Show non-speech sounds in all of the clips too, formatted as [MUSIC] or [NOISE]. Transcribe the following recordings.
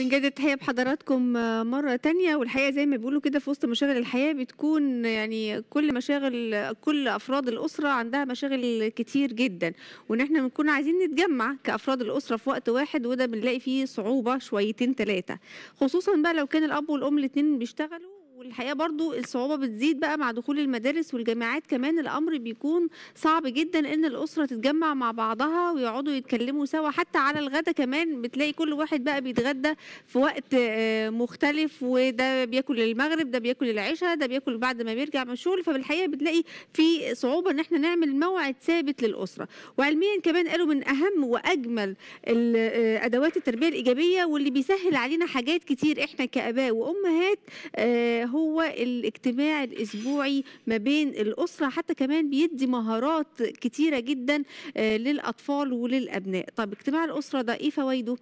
بنجدد التحية بحضراتكم مرة تانية والحقيقة زي ما بيقولوا كده في وسط مشاغل الحياة بتكون يعني كل مشاغل كل أفراد الأسرة عندها مشاغل كتير جدا وإن إحنا بنكون عايزين نتجمع كأفراد الأسرة في وقت واحد وده بنلاقي فيه صعوبة شويتين ثلاثة خصوصا بقى لو كان الأب والأم الاتنين بيشتغلوا والحقيقه برضو الصعوبه بتزيد بقى مع دخول المدارس والجامعات كمان الامر بيكون صعب جدا ان الاسره تتجمع مع بعضها ويقعدوا يتكلموا سوا حتى على الغدا كمان بتلاقي كل واحد بقى بيتغدى في وقت آه، مختلف وده بياكل المغرب ده بياكل العشاء ده بياكل بعد ما بيرجع من الشغل فبالحقيقه بتلاقي في صعوبه ان احنا نعمل موعد ثابت للاسره وعلميا كمان قالوا من اهم واجمل آه، ادوات التربيه الايجابيه واللي بيسهل علينا حاجات كتير احنا كاباء وامهات آه، هو الاجتماع الاسبوعي ما بين الاسره حتى كمان بيدي مهارات كتيره جدا آه، للاطفال وللابناء طب اجتماع الاسره ده ايه فوائده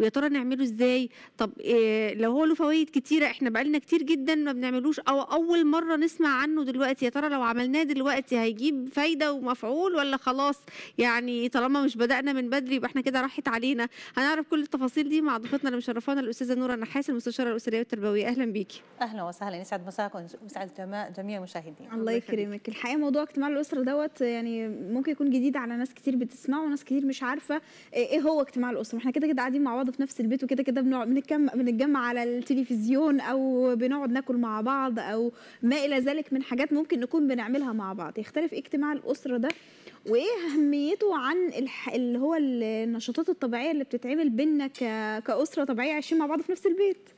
ويا ترى نعمله ازاي طب إيه لو هو له فوائد كتيره احنا بقالنا كتير جدا ما بنعملوش او اول مره نسمع عنه دلوقتي يا ترى لو عملناه دلوقتي هيجيب فايده ومفعول ولا خلاص يعني طالما مش بدانا من بدري يبقى احنا كده راحت علينا هنعرف كل التفاصيل دي مع ضيفتنا اللي مشرفانا الاستاذه نوره نحاس المستشاره الاسريه والتربويه اهلا بيكي اهلا وسهلا وسهلا يسعد مساكم ويسعد جميع المشاهدين الله يكرمك الحقيقه موضوع اجتماع الاسره دوت يعني ممكن يكون جديد على ناس كتير بتسمعه وناس كتير مش عارفه ايه, إيه هو اجتماع الاسره احنا كده كده قاعدين مع بعض في نفس البيت وكده كده بنقعد بنتجمع على التلفزيون او بنقعد ناكل مع بعض او ما الى ذلك من حاجات ممكن نكون بنعملها مع بعض يختلف ايه اجتماع الاسره ده وايه اهميته عن الح... اللي هو النشاطات الطبيعيه اللي بتتعمل بينا ك... كاسره طبيعيه عايشين مع بعض في نفس البيت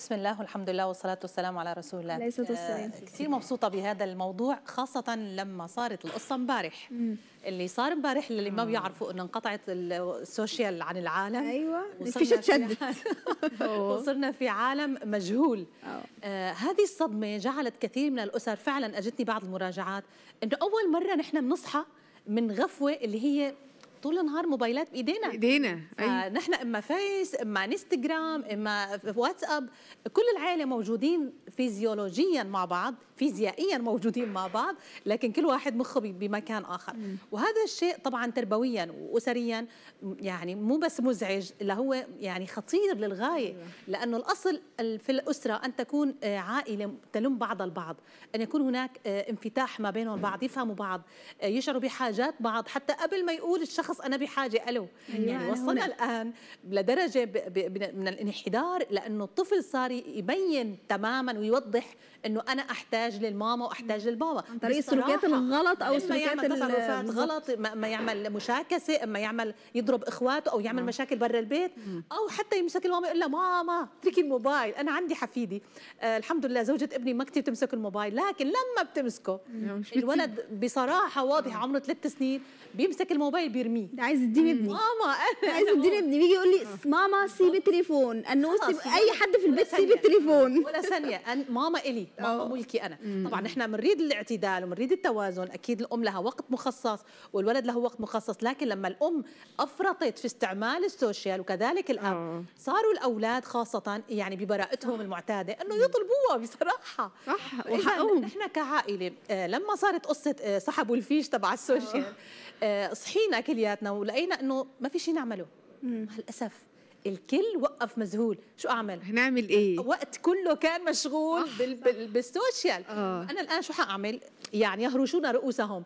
بسم الله والحمد لله والصلاة والسلام على رسول الله والسلام. آه، كثير مبسوطة بهذا الموضوع خاصة لما صارت القصة امبارح اللي صار امبارح اللي ما بيعرفوا انه انقطعت السوشيال عن العالم ايوه الفيشة [LAUGHS] تشدت وصرنا في عالم مجهول آه هذه الصدمة جعلت كثير من الأسر فعلا أجتني بعض المراجعات انه أول مرة نحن بنصحى من غفوة اللي هي طول النهار موبايلات بايدينا ايدينا أيوة. نحن اما فيس اما انستغرام اما واتساب كل العائله موجودين فيزيولوجيا مع بعض فيزيائيا موجودين مع بعض لكن كل واحد مخه بمكان اخر م. وهذا الشيء طبعا تربويا واسريا يعني مو بس مزعج اللي هو يعني خطير للغايه أيوة. لانه الاصل في الاسره ان تكون آه، عائله تلم بعض البعض ان يكون هناك آه، انفتاح ما بينهم البعض يفهموا بعض آه، يشعروا بحاجات بعض حتى قبل ما يقول الشخص شخص انا بحاجه له أيوة، يعني وصلنا الان لدرجه من الانحدار لانه الطفل صار يبين تماما ويوضح انه انا احتاج للماما واحتاج للبابا عن طريق السلوكيات الغلط او السلوكيات الغلط ما يعمل مشاكسه اما يعمل يضرب اخواته او يعمل مم. نعم. مشاكل برا البيت مم. او حتى يمسك الماما يقول لها ماما اتركي الموبايل انا عندي حفيدي آه الحمد لله زوجة ابني ما كثير بتمسك الموبايل لكن لما بتمسكه نعم. الولد بصراحه واضحه عمره ثلاث سنين بيمسك الموبايل بيرميه ابني ده عايز يديني ابني ماما انا عايز يديني ابني بيجي يقول لي ماما سيبي التليفون انه سيب اي حد في البيت سيبي التليفون ولا ثانيه أن ماما الي ماما ملكي انا طبعا احنا بنريد الاعتدال وبنريد التوازن اكيد الام لها وقت مخصص والولد له وقت مخصص لكن لما الام افرطت في استعمال السوشيال وكذلك الاب صاروا الاولاد خاصه يعني ببراءتهم المعتاده انه يطلبوها بصراحه صح وحقهم احنا كعائله آه، لما صارت قصه آه، سحبوا الفيش تبع السوشيال آه، صحينا كل يا حياتنا ولقينا انه ما في شيء نعمله مع الاسف الكل وقف مذهول شو اعمل هنعمل ايه وقت كله كان مشغول آه. بال... بال... بالسوشيال آه. انا الان شو حاعمل يعني يهرشون رؤوسهم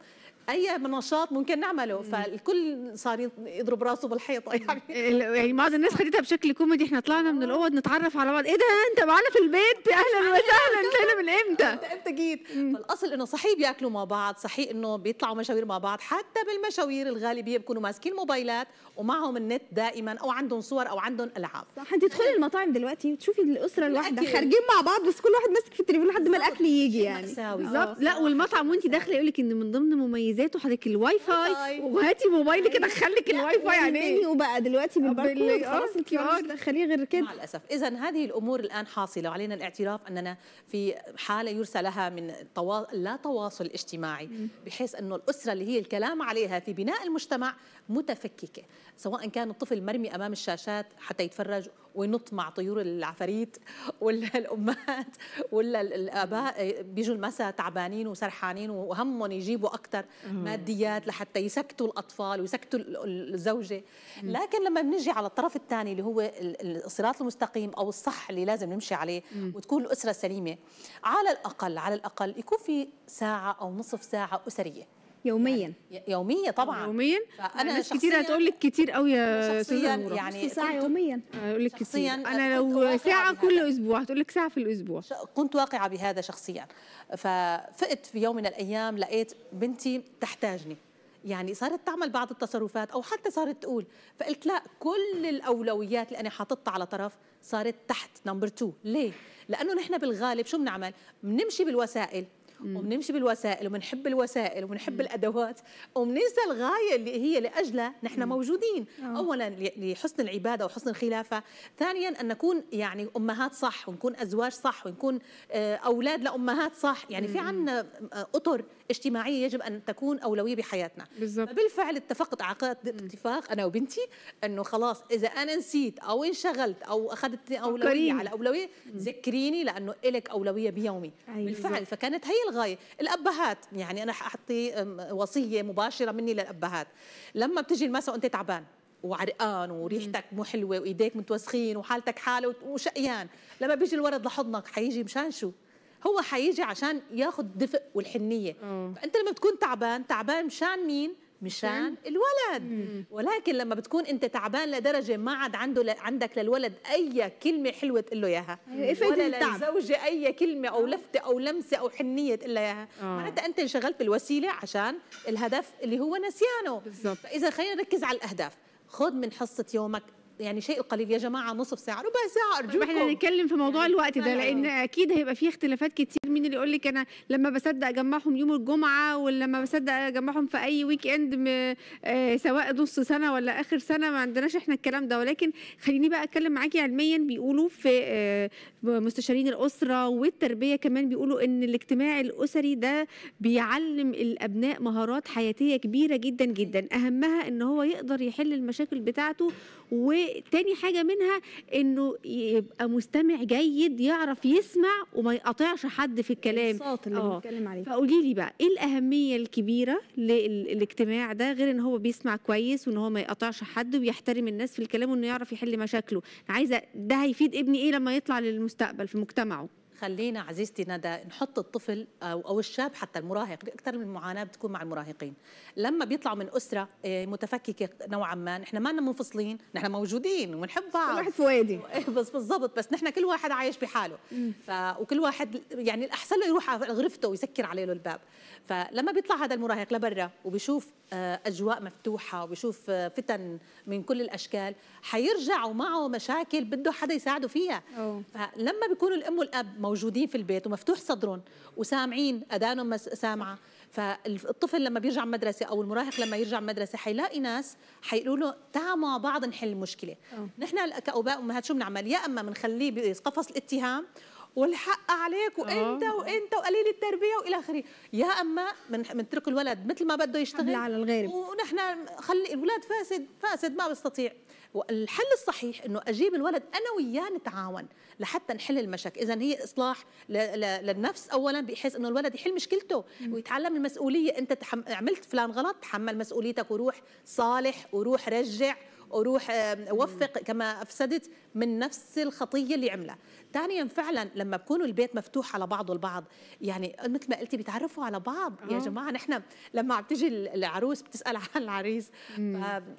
اي نشاط ممكن نعمله فالكل صار يضرب راسه بالحيطه يعني [LAUGHS] يعني بعض الناس خدتها بشكل كوميدي احنا طلعنا من الاوض نتعرف على بعض ايه ده انت معانا في البيت اهلا أيوة. وسهلا انت هنا من امتى [LAUGHS] انت امتى جيت فالاصل انه صحيح بياكلوا مع بعض صحيح انه بيطلعوا مشاوير مع بعض حتى بالمشاوير الغالبيه بيكونوا ماسكين موبايلات ومعهم النت دائما او عندهم صور او عندهم العاب صح هتدخلي المطاعم دلوقتي وتشوفي الاسره الواحده خارجين مع بعض بس كل واحد ماسك في التليفون لحد ما الاكل يجي يعني بالظبط لا والمطعم وانت داخله يقول لك ان من ضمن مميزات مميزاته حضرتك الواي فاي وهاتي موبايلك ادخلك الواي فاي يعني وبقى دلوقتي بالبركود خلاص آه، انت تدخليه آه. غير كده مع الاسف اذا هذه الامور الان حاصله وعلينا الاعتراف اننا في حاله يرسى لها من طوا... لا تواصل اجتماعي بحيث انه الاسره اللي هي الكلام عليها في بناء المجتمع متفككه سواء كان الطفل مرمي امام الشاشات حتى يتفرج وينط مع طيور العفاريت ولا [LAUGHS] الامهات ولا الاباء آه، بيجوا المساء تعبانين وسرحانين وهمهم يجيبوا اكثر ماديات لحتى يسكتوا الاطفال ويسكتوا الزوجه لكن لما بنجي على الطرف الثاني اللي هو الصراط المستقيم او الصح اللي لازم نمشي عليه وتكون الاسره سليمه على الاقل على الاقل يكون في ساعه او نصف ساعه اسريه يوميا يعني يوميا طبعا يوميا انا يعني ناس كتير هتقول لك كتير قوي يا استاذه يعني ساعه يوميا اقول لك كتير انا لو ساعه كل اسبوع هتقول لك ساعه في الاسبوع كنت واقعه بهذا شخصيا ففقت في يوم من الايام لقيت بنتي تحتاجني يعني صارت تعمل بعض التصرفات او حتى صارت تقول فقلت لا كل الاولويات اللي انا حاططها على طرف صارت تحت نمبر 2 ليه لانه نحن بالغالب شو بنعمل بنمشي بالوسائل وبنمشي بالوسائل وبنحب الوسائل وبنحب الادوات وبننسى الغايه اللي هي لاجلها نحن موجودين آه. اولا لحسن العباده وحسن الخلافه ثانيا ان نكون يعني امهات صح ونكون ازواج صح ونكون آه، اولاد لامهات صح يعني في عندنا آه، اطر اجتماعيه يجب ان تكون اولويه بحياتنا بالفعل اتفقت عقدت اتفاق انا وبنتي انه خلاص اذا انا نسيت او انشغلت او اخذت اولويه على اولويه ذكريني لانه لك اولويه بيومي أيوة. بالفعل فكانت هي للغايه الابهات يعني انا حاعطي وصيه مباشره مني للابهات لما بتجي المساء وانت تعبان وعرقان وريحتك مو حلوه وايديك متوسخين وحالتك حاله وشقيان لما بيجي الورد لحضنك حيجي مشان شو هو حيجي عشان ياخذ الدفء والحنيه مم. فانت لما تكون تعبان تعبان مشان مين مشان الولد مم. ولكن لما بتكون انت تعبان لدرجه ما عاد عنده ل... عندك للولد اي كلمه حلوه تقول له اياها إيه، إيه، ولا للزوجه اي كلمه او آه. لفته او لمسه او حنيه تقول لها اياها آه. معناتها انت انشغلت بالوسيله عشان الهدف اللي هو نسيانه بالزبط. فاذا خلينا نركز على الاهداف خذ من حصه يومك يعني شيء قليل يا جماعه نصف ساعه ربع ساعه طيب، ارجوكم احنا هنتكلم في موضوع يعني الوقت ده لان اكيد هيبقى في اختلافات كتير مين اللي يقول لك انا لما بصدق اجمعهم يوم الجمعه ولما بصدق اجمعهم في اي ويك اند آه، سواء نص سنه ولا اخر سنه ما عندناش احنا الكلام ده ولكن خليني بقى اتكلم معاكي علميا بيقولوا في آه، مستشارين الاسره والتربيه كمان بيقولوا ان الاجتماع الاسري ده بيعلم الابناء مهارات حياتيه كبيره جدا جدا اهمها ان هو يقدر يحل المشاكل بتاعته وتاني حاجه منها انه يبقى مستمع جيد يعرف يسمع وما يقاطعش حد في الكلام الصوت اللي آه. بنتكلم عليه فقولي لي بقى ايه الاهميه الكبيره للاجتماع ده غير ان هو بيسمع كويس وان هو ما يقطعش حد ويحترم الناس في الكلام وانه يعرف يحل مشاكله انا عايزه ده هيفيد ابني ايه لما يطلع للمستقبل في مجتمعه خلينا عزيزتي ندى نحط الطفل او او الشاب حتى المراهق اكثر من المعاناه بتكون مع المراهقين لما بيطلعوا من اسره إيه، متفككه نوعا ما نحن ما منفصلين نحن موجودين وبنحب بعض كل واحد فؤادي [LAUGHS] إيه، بس بالضبط بس نحن كل واحد عايش بحاله ف... وكل واحد يعني الاحسن له يروح على غرفته ويسكر عليه الباب فلما بيطلع هذا المراهق لبرا وبيشوف آه، اجواء مفتوحه وبيشوف آه، فتن من كل الاشكال حيرجع ومعه مشاكل بده حدا يساعده فيها أوه. فلما بيكونوا الام والاب موجودين في البيت ومفتوح صدرهم وسامعين اذانهم سامعه فالطفل لما بيرجع مدرسة أو المراهق لما يرجع مدرسة حيلاقي ناس حيقولوا له تعال مع بعض نحل المشكلة أوه. نحن كأباء وأمهات شو بنعمل يا إما بنخليه بقفص الاتهام والحق عليك وانت وانت وقليل التربيه والى اخره يا اما بنترك الولد مثل ما بده يشتغل على الغير ونحن خلي الولد فاسد فاسد ما بيستطيع والحل الصحيح انه اجيب الولد انا وياه نتعاون لحتى نحل المشاكل اذا هي اصلاح للنفس اولا بحيث انه الولد يحل مشكلته ويتعلم المسؤوليه انت تحم... عملت فلان غلط تحمل مسؤوليتك وروح صالح وروح رجع وروح آه، وفق كما افسدت من نفس الخطيه اللي عملها ثانيا فعلا لما بكون البيت مفتوح على بعضه البعض يعني مثل ما قلتي بيتعرفوا على بعض يا آه. جماعه نحن لما عم تجي العروس بتسال [LAUGHS] عن العريس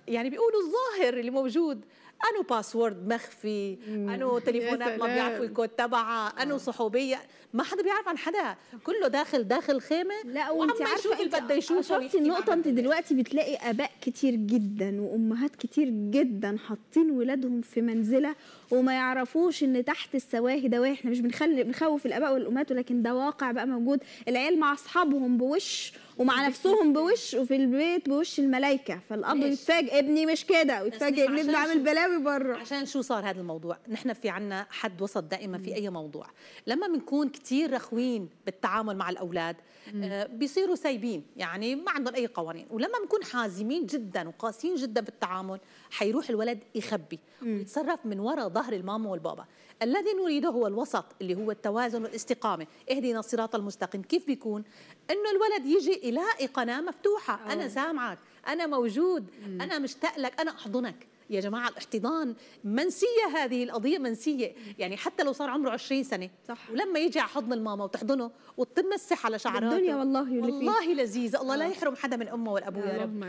يعني بيقولوا الظاهر اللي موجود انو باسورد مخفي انو تليفونات ما بيعرفوا الكود تبعها انو آه. صحوبيه ما حدا بيعرف عن حدا كله داخل داخل خيمه لا وانت عارفه اللي بده يشوفه شفتي النقطه انت دلوقتي بتلاقي اباء كتير جدا وامهات كتير جدا حاطين ولادهم في منزله وما يعرفوش ان تحت السواهي ده احنا مش بنخلي بنخوف الاباء والامهات ولكن ده واقع بقى موجود العيال مع اصحابهم بوش ومع نفسهم بوش وفي البيت بوش الملائكه فالاب يتفاجئ ابني مش كده ويتفاجئ ابني عامل بلاوي بره عشان شو صار هذا الموضوع نحن في عنا حد وسط دائما في اي موضوع لما بنكون كثير رخوين بالتعامل مع الاولاد آه، بيصيروا سايبين يعني ما عندهم اي قوانين ولما بنكون حازمين جدا وقاسيين جدا بالتعامل حيروح الولد يخبي ويتصرف من وراء ظهر الماما والبابا الذي نريده هو الوسط اللي هو التوازن والاستقامة اهدنا الصراط المستقيم كيف بيكون انه الولد يجي الى قناة مفتوحة أوه. انا آه. سامعك انا موجود مم. انا مشتاق لك انا احضنك يا جماعه الاحتضان منسيه هذه القضيه منسيه يعني حتى لو صار عمره 20 سنه صح ولما يجي على حضن الماما وتحضنه وتمسح على شعراته الدنيا والله والله لذيذه الله لا آه. يحرم حدا من امه والابو يا, يا رب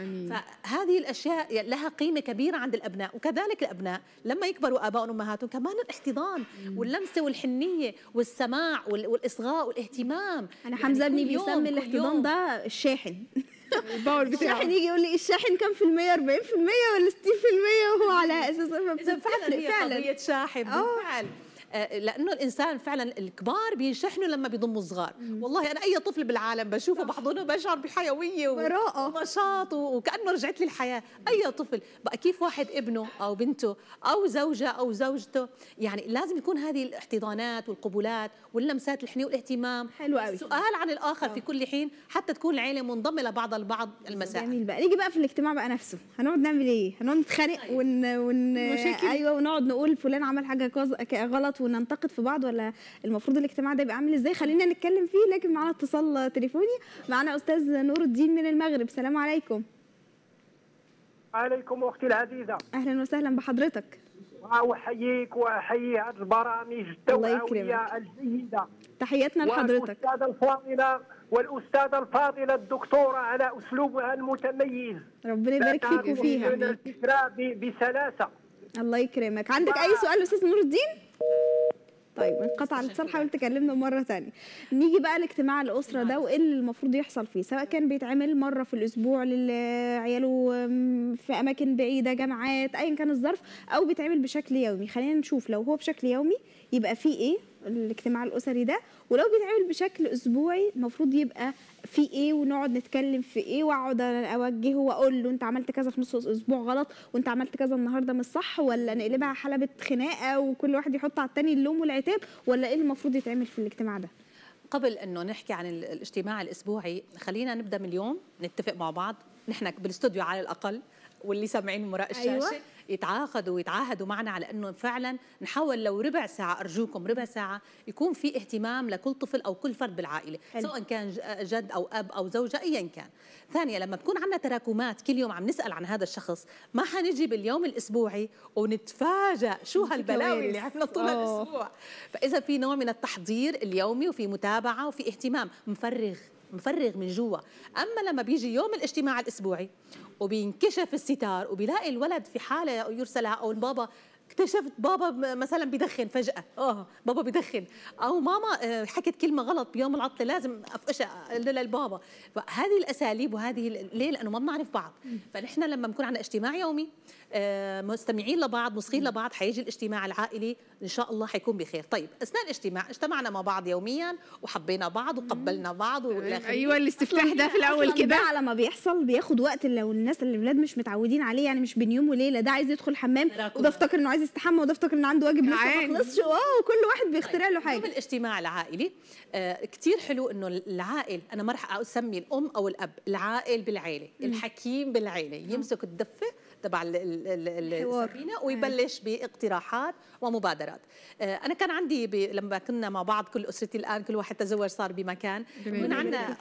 فهذه الاشياء لها قيمه كبيره عند الابناء وكذلك الابناء لما يكبروا ابائهم وامهاتهم كمان الاحتضان واللمسه والحنيه والسماع والاصغاء والاهتمام انا حمزه ابني يعني بيسمي الاحتضان ده الشاحن الباور بتاعه الشاحن يجي يقول لي الشاحن كم في المية 40% في المية ولا 60% في المية وهو على اساس فعلا فعلا قضية شاحن آه. بالفعل آه، لانه الانسان فعلا الكبار بينشحنوا لما بيضموا الصغار والله انا اي طفل بالعالم بشوفه بحضنه بشعر بحيويه ونشاط وكانه رجعت لي الحياه اي طفل بقى كيف واحد ابنه او بنته او زوجه او زوجته يعني لازم يكون هذه الاحتضانات والقبولات واللمسات الحنيه والاهتمام حلو قوي السؤال عن الاخر أوه. في آه. كل حين حتى تكون العيله منضمه لبعض البعض المساء جميل بقى نيجي بقى في الاجتماع بقى نفسه هنقعد نعمل ايه هنقعد نتخانق طيب. ون, ون... ايوه ونقعد نقول فلان عمل حاجه غلط وننتقد في بعض ولا المفروض الاجتماع ده يبقى عامل ازاي خلينا نتكلم فيه لكن معانا اتصال تليفوني معانا استاذ نور الدين من المغرب سلام عليكم عليكم اختي العزيزه اهلا وسهلا بحضرتك واحييك واحيي هذه البرامج التوعويه الجيده تحياتنا لحضرتك والاستاذه الفاضله والاستاذه الفاضله الدكتوره على اسلوبها المتميز ربنا يبارك فيك وفيها بسلاسه الله يكرمك عندك اي سؤال استاذ نور الدين طيب انقطع الاتصال حاولت تكلمنا مره ثانيه نيجي بقى لاجتماع الاسره ده نعم. وايه اللي المفروض يحصل فيه سواء كان بيتعمل مره في الاسبوع لعياله في اماكن بعيده جامعات ايا كان الظرف او بيتعمل بشكل يومي خلينا نشوف لو هو بشكل يومي يبقى فيه ايه الاجتماع الاسري ده ولو بيتعمل بشكل اسبوعي المفروض يبقى في ايه ونقعد نتكلم في ايه واقعد اوجهه واقول له انت عملت كذا في نص اسبوع غلط وانت عملت كذا النهارده مش صح ولا نقلبها حلبه خناقه وكل واحد يحط على الثاني اللوم والعتاب ولا ايه المفروض يتعمل في الاجتماع ده قبل انه نحكي عن الاجتماع الاسبوعي خلينا نبدا من اليوم نتفق مع بعض نحن بالاستوديو على الاقل واللي سامعين مراقب الشاشه أيوة. يتعاقدوا ويتعاهدوا معنا على انه فعلا نحاول لو ربع ساعه ارجوكم ربع ساعه يكون في اهتمام لكل طفل او كل فرد بالعائله حل. سواء كان جد او اب او زوجه ايا كان ثانيا لما بكون عندنا تراكمات كل يوم عم نسال عن هذا الشخص ما حنجي باليوم الاسبوعي ونتفاجئ شو هالبلاوي اللي عندنا طول آه. الاسبوع فاذا في نوع من التحضير اليومي وفي متابعه وفي اهتمام مفرغ مفرغ من جوا اما لما بيجي يوم الاجتماع الاسبوعي وبينكشف الستار وبيلاقي الولد في حاله يرسلها او البابا اكتشفت بابا مثلا بدخن فجأة اه بابا بدخن أو ماما آه، حكت كلمة غلط بيوم العطلة لازم أفقش للبابا فهذه الأساليب وهذه ليه لأنه ما بنعرف بعض فنحن لما بنكون عندنا اجتماع يومي آه، مستمعين لبعض مصغين لبعض حيجي الاجتماع العائلي ان شاء الله حيكون بخير طيب اثناء الاجتماع اجتمعنا مع بعض يوميا وحبينا بعض وقبلنا بعض ايوه الاستفتاح ده في الاول كده على ما بيحصل بياخد وقت لو الناس اللي الاولاد مش متعودين عليه يعني مش بين يوم وليله ده عايز يدخل حمام وده افتكر انه عايز يستحمى وده افتكر انه عنده واجب لسه ما خلصش اه وكل واحد بيخترع له طيب، حاجه الاجتماع العائلي آه كتير حلو انه العائل انا ما راح اسمي الام او الاب العائل بالعيله الحكيم بالعيله يمسك الدفه تبع السفينه ويبلش باقتراحات ومبادرات آه، انا كان عندي لما كنا مع بعض كل اسرتي الان كل واحد تزوج صار بمكان كان عندنا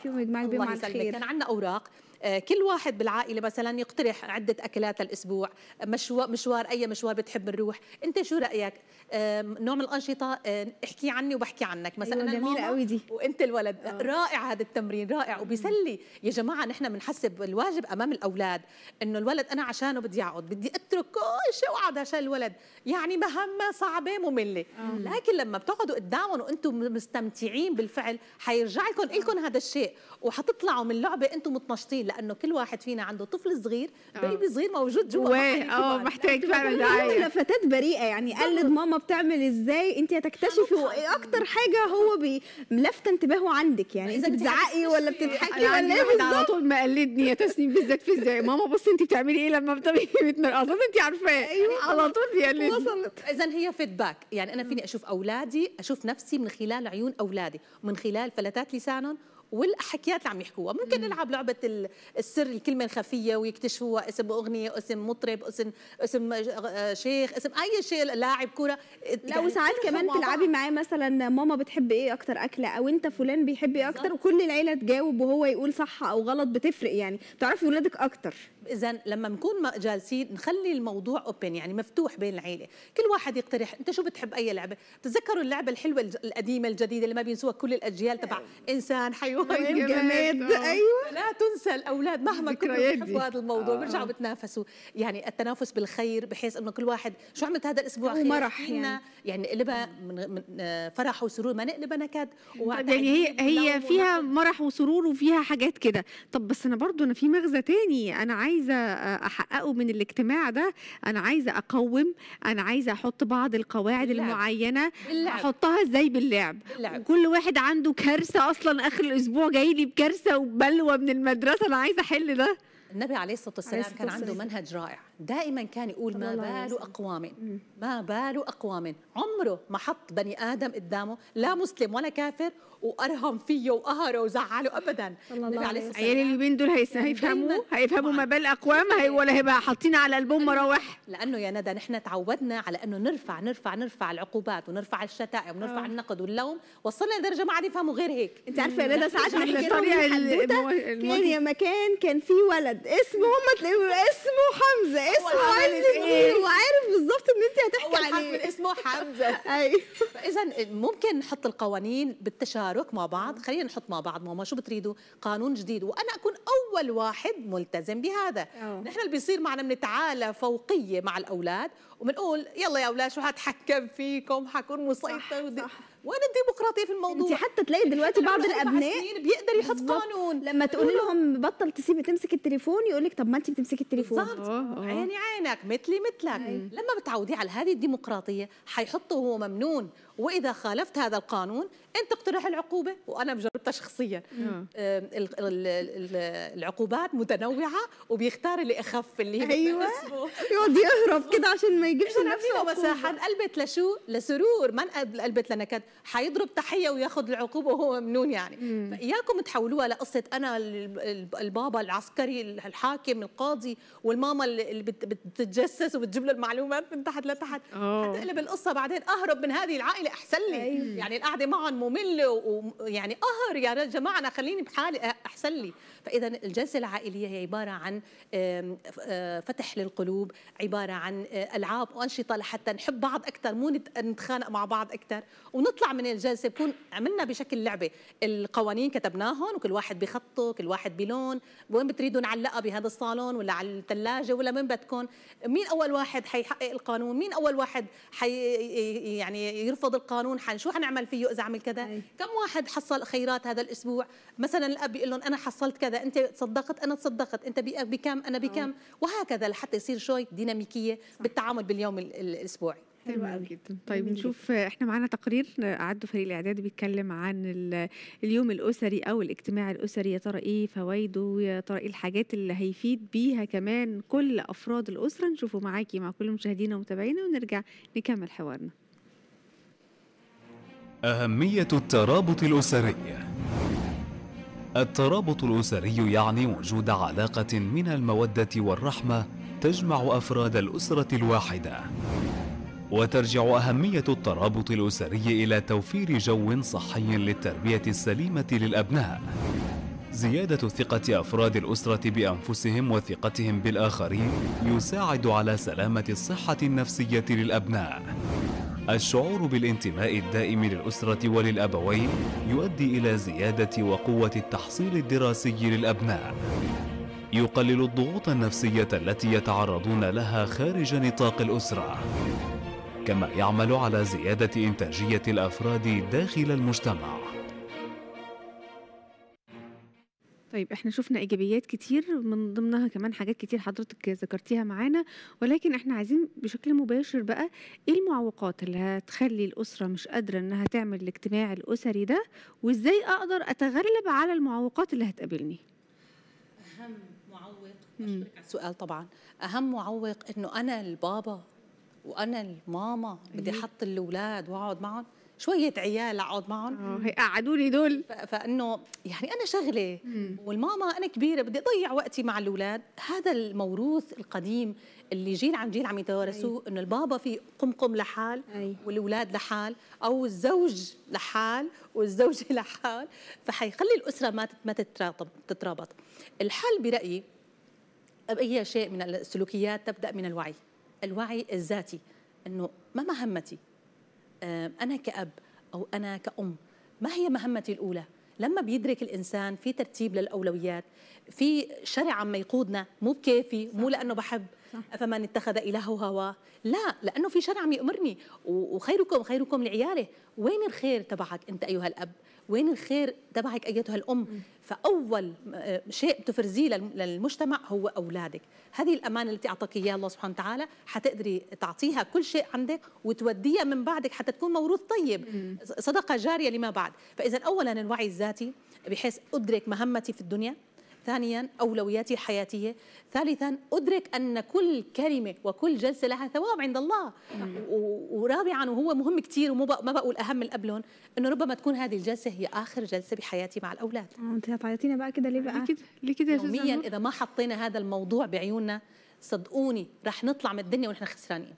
كان عندنا اوراق آه، كل واحد بالعائله مثلا يقترح عده اكلات الاسبوع مشوار, مشوار اي مشوار بتحب نروح انت شو رايك آه، نوع من الانشطه آه، احكي عني وبحكي عنك أيوة، مثلا أيوة جميل قوي دي وانت الولد أوه. رائع هذا التمرين رائع وبيسلي يا جماعه نحن بنحسب الواجب امام الاولاد انه الولد انا عشانه بدي اقعد بدي اترك كل شيء واقعد عشان الولد يعني مهمه صعبه ممله لكن لما بتقعدوا قدامهم وانتم مستمتعين بالفعل حيرجع لكم لكم هذا الشيء وحتطلعوا من لعبه انتم متنشطين لانه كل واحد فينا عنده طفل صغير بيبي آه. صغير موجود جوا اه محتاج فعلا دعايه لفتات بريئه يعني قلد ماما بتعمل ازاي انت هتكتشفي إيه اكتر حاجه هو ملفت انتباهه عندك يعني اذا بتزعقي ولا بتضحكي ولا ايه على طول مقلدني يا تسنيم بالذات في ازاي ماما بصي انت بتعملي ايه لما بتبقي [LAUGHS] انت عارفاه ايوه على طول بيقلدني وصلت اذا هي فيدباك يعني انا فيني اشوف اولادي اشوف نفسي من خلال عيون اولادي من خلال فلتات لسانهم والحكيات اللي عم يحكوها ممكن نلعب لعبه السر الكلمه الخفيه ويكتشفوها اسم اغنيه اسم مطرب اسم اسم آه، شيخ اسم اي شيء لاعب كوره لا وساعات كمان تلعبي معاه مثلا ماما بتحب ايه اكتر اكله او انت فلان بيحب ايه اكتر وكل العيله تجاوب وهو يقول صح او غلط بتفرق يعني تعرفي ولادك اكتر اذا لما نكون جالسين نخلي الموضوع اوبن يعني مفتوح بين العيله كل واحد يقترح انت شو بتحب اي لعبه بتتذكروا اللعبه الحلوه القديمه الجديده اللي ما بينسوها كل الاجيال تبع أيوة. انسان حيوان جماد ايوه لا تنسى الاولاد مهما كنتوا بيحبوا هذا الموضوع آه. بيرجعوا بتنافسوا يعني التنافس بالخير بحيث انه كل واحد شو عملت هذا الاسبوع خير مرح يعني يعني نقلبها من آه، فرح وسرور ما نقلبها نكد يعني هي هي فيها مرح وسرور وفيها حاجات كده طب بس انا برضو انا في مغزى تاني انا عايز عايزه احققه من الاجتماع ده انا عايزه اقوم انا عايزه احط بعض القواعد باللعب. المعينه باللعب. احطها ازاي باللعب. باللعب كل واحد عنده كارثه اصلا اخر الاسبوع جاي لي بكارثه وبلوه من المدرسه انا عايزه احل ده النبي عليه الصلاه والسلام كان عنده منهج رائع دائما كان يقول ما بال أقوام ما بال أقوام عمره ما حط بني آدم قدامه لا مسلم ولا كافر وأرهم فيه وقهره وزعله أبدا عيالي اليومين دول هيفهموا يعني هيفهموا ما بال أقوام هي ولا هيبقى حاطين على البوم مراوح لأنه يا ندى نحن تعودنا على أنه نرفع نرفع نرفع العقوبات ونرفع الشتائم آه. ونرفع أوه. النقد واللوم وصلنا لدرجة ما عاد يفهموا غير هيك أنت عارفة يا ندى ساعات نحكي لهم كان يا مكان كان في ولد اسمه هم تلاقيه اسمه حمزة اسمه عايز ايه وعارف بالظبط ان انت هتحكي عليه من اسمه حمزه [LAUGHS] ايوه فاذا ممكن نحط القوانين بالتشارك مع بعض خلينا نحط مع بعض ماما شو بتريدوا قانون جديد وانا اكون اول واحد ملتزم بهذا أوه. نحن اللي بيصير معنا بنتعالى فوقيه مع الاولاد وبنقول يلا يا اولاد شو هتحكم فيكم حكون مسيطر صح. صح. وين الديمقراطيه في الموضوع انت حتى تلاقي دلوقتي بعض الابناء بيقدر يحط قانون لما تقول لهم بطل تسيبي تمسك التليفون يقول لك طب ما انت بتمسكي التليفون بالظبط عيني عينك مثلي مثلك لما بتعودي على هذه الديمقراطيه حيحطه وهو ممنون واذا خالفت هذا القانون انت اقترح العقوبه وانا بجربتها شخصيا نعم. العقوبات متنوعه وبيختار اللي اخف اللي هي ايوه يقعد يهرب كده عشان ما يجيبش نفسه مساحه انقلبت لشو لسرور ما انقلبت لنكد حيضرب تحيه وياخذ العقوبه وهو ممنون يعني اياكم فاياكم تحولوها لقصه انا البابا العسكري الحاكم القاضي والماما اللي بتتجسس وبتجيب له المعلومات من تحت لتحت حتقلب القصه بعدين اهرب من هذه العائله لحالي احسن لي أيوه. يعني القعده معهم ممله ويعني قهر يا جماعه انا خليني بحالي احسن لي فاذا الجلسه العائليه هي عباره عن آه، فتح للقلوب عباره عن آه، العاب وانشطه لحتى نحب بعض اكثر مو نتخانق مع بعض اكثر ونطلع من الجلسه بكون عملنا بشكل لعبه القوانين كتبناهم وكل واحد بخطه كل واحد بلون وين بتريدوا نعلقها بهذا الصالون ولا على الثلاجه ولا من بدكم مين اول واحد حيحقق القانون مين اول واحد حي يعني يرفض القانون حن شو حنعمل فيه اذا عمل كذا أي. كم واحد حصل خيرات هذا الاسبوع مثلا الاب بيقول لهم انا حصلت كذا انت تصدقت انا تصدقت انت بكم انا بكم وهكذا لحتى يصير شوي ديناميكيه بالتعامل باليوم الاسبوعي حلو جدا طيب نشوف احنا معانا تقرير اعده فريق الاعداد بيتكلم عن اليوم الاسري او الاجتماع الاسري يا ترى ايه فوائده يا ترى ايه الحاجات اللي هيفيد بيها كمان كل افراد الاسره نشوفه معاكي مع كل مشاهدينا ومتابعينا ونرجع نكمل حوارنا أهمية الترابط الأسري الترابط الأسري يعني وجود علاقة من المودة والرحمة تجمع أفراد الأسرة الواحدة وترجع أهمية الترابط الأسري إلى توفير جو صحي للتربية السليمة للأبناء زيادة ثقة أفراد الأسرة بأنفسهم وثقتهم بالآخرين يساعد على سلامة الصحة النفسية للأبناء الشعور بالانتماء الدائم للأسرة وللأبوين يؤدي إلى زيادة وقوة التحصيل الدراسي للأبناء يقلل الضغوط النفسية التي يتعرضون لها خارج نطاق الأسرة كما يعمل على زيادة إنتاجية الأفراد داخل المجتمع طيب احنا شفنا ايجابيات كتير من ضمنها كمان حاجات كتير حضرتك ذكرتيها معانا ولكن احنا عايزين بشكل مباشر بقى ايه المعوقات اللي هتخلي الاسره مش قادره انها تعمل الاجتماع الاسري ده وازاي اقدر اتغلب على المعوقات اللي هتقابلني اهم معوق على السؤال طبعا اهم معوق انه انا البابا وانا الماما بدي احط الاولاد واقعد معهم شوية عيال أقعد معهم اه قعدوني دول فإنه يعني أنا شغلة والماما أنا كبيرة بدي أضيع وقتي مع الأولاد هذا الموروث القديم اللي جيل عن جيل عم يتوارثوه أنه البابا في قمقم لحال أي. والأولاد لحال أو الزوج لحال والزوجة [LAUGHS] لحال فحيخلي الأسرة ما ما تترابط الحل برأيي أي شيء من السلوكيات تبدأ من الوعي الوعي الذاتي أنه ما مهمتي أنا كأب أو أنا كأم ما هي مهمتي الأولى؟ لما بيدرك الإنسان في ترتيب للأولويات في شرع عم يقودنا مو بكيفي مو لأنه بحب أفمن اتخذ إله هواه لا لأنه في شرع عم يأمرني وخيركم خيركم لعياله وين الخير تبعك أنت أيها الأب وين الخير تبعك أيتها الأم فأول آه، شيء بتفرزيه للمجتمع هو أولادك هذه الأمانة التي أعطاك إياها الله سبحانه وتعالى حتقدري تعطيها كل شيء عندك وتوديها من بعدك حتى تكون موروث طيب صدقة جارية لما بعد فإذا أولا الوعي الذاتي بحيث أدرك مهمتي في الدنيا ثانيا اولوياتي الحياتيه ثالثا أدرك أن كل كلمة وكل جلسة لها ثواب عند الله ورابعا وهو مهم كثير وما بقول أهم من قبلهم أنه ربما تكون هذه الجلسة هي آخر جلسة بحياتي مع الأولاد آه، أنت هتعيطينا بقى كده ليه بقى؟ ليه كده؟ ليه كده يوميا إذا ما حطينا هذا الموضوع بعيوننا صدقوني رح نطلع من الدنيا ونحن خسرانين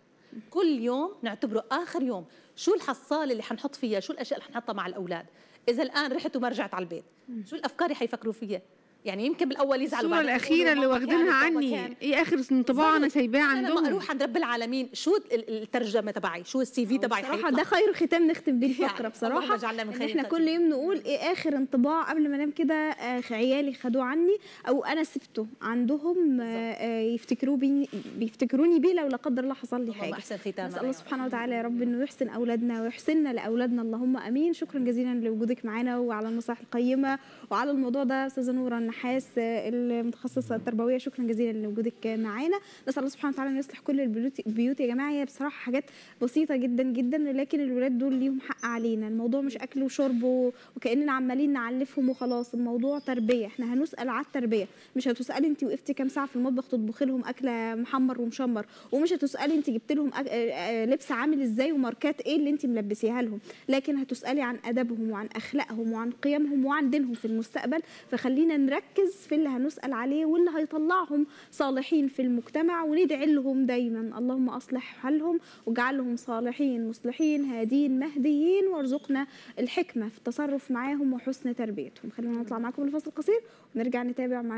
كل يوم نعتبره آخر يوم شو الحصالة اللي حنحط فيها شو الأشياء اللي حنحطها مع الأولاد إذا الآن رحت وما رجعت على البيت شو الأفكار اللي حيفكروا فيها يعني يمكن بالاول يزعلوا الصوره الاخيره اللي واخدينها يعني، عني ايه اخر انطباع انا سايباه عندهم لما اروح عند رب العالمين شو الترجمه تبعي شو السي في تبعي صراحه ده خير ختام نختم بيه يعني الفقره بصراحه جعلنا من خير احنا كل يوم نقول ايه اخر انطباع قبل ما انام كده آه عيالي خدوه عني او انا سبته عندهم آه،, آه يفتكروه بي بيفتكروني بيه لو لا قدر الله حصل لي حاجه احسن ختام الله سبحانه وتعالى يا رب انه يحسن اولادنا ويحسننا لاولادنا اللهم امين شكرا جزيلا لوجودك معانا وعلى النصائح القيمه وعلى الموضوع ده استاذه نوره النحاس المتخصصه التربويه شكرا جزيلا لوجودك معانا نسال الله سبحانه وتعالى ان يصلح كل البيوت يا جماعه هي بصراحه حاجات بسيطه جدا جدا لكن الولاد دول ليهم حق علينا الموضوع مش اكل وشرب وكاننا عمالين نعلفهم وخلاص الموضوع تربيه احنا هنسال على التربيه مش هتسالي انت وقفتي كام ساعه في المطبخ تطبخي لهم اكله محمر ومشمر ومش هتسالي انت جبت لهم آه، آه، لبس عامل ازاي وماركات ايه اللي انت ملبسيها لهم لكن هتسالي عن ادبهم وعن اخلاقهم وعن قيمهم وعن دينهم في المستقبل فخلينا نرا نركز في اللي هنسأل عليه واللي هيطلعهم صالحين في المجتمع وندعي لهم دايما اللهم أصلح حالهم واجعلهم صالحين مصلحين هادين مهديين وارزقنا الحكمة في التصرف معاهم وحسن تربيتهم خلينا نطلع معكم الفصل القصير ونرجع نتابع مع